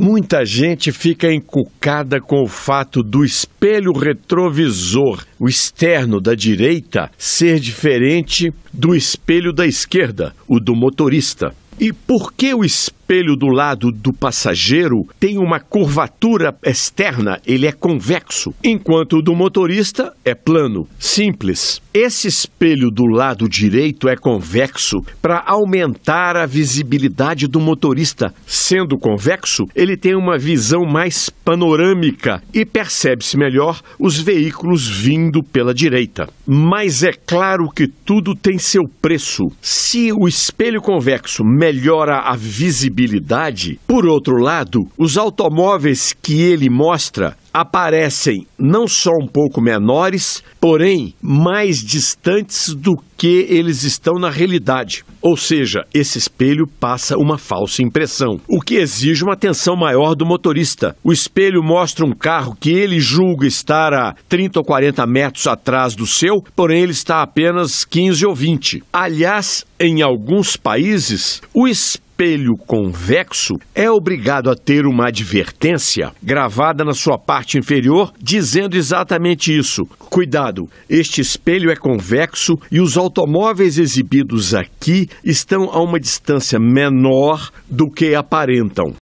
Muita gente fica encucada com o fato do espelho retrovisor, o externo da direita, ser diferente do espelho da esquerda, o do motorista. E por que o espelho do lado do passageiro tem uma curvatura externa? Ele é convexo, enquanto o do motorista é plano, simples. Esse espelho do lado direito é convexo para aumentar a visibilidade do motorista. Sendo convexo, ele tem uma visão mais panorâmica e percebe-se melhor os veículos vindo pela direita. Mas é claro que tudo tem seu preço. Se o espelho convexo melhora a visibilidade, por outro lado, os automóveis que ele mostra aparecem não só um pouco menores, porém mais distantes do que eles estão na realidade. Ou seja, esse espelho passa uma falsa impressão, o que exige uma atenção maior do motorista. O espelho mostra um carro que ele julga estar a 30 ou 40 metros atrás do seu, porém ele está a apenas 15 ou 20. Aliás, em alguns países, o espelho espelho convexo é obrigado a ter uma advertência gravada na sua parte inferior dizendo exatamente isso. Cuidado, este espelho é convexo e os automóveis exibidos aqui estão a uma distância menor do que aparentam.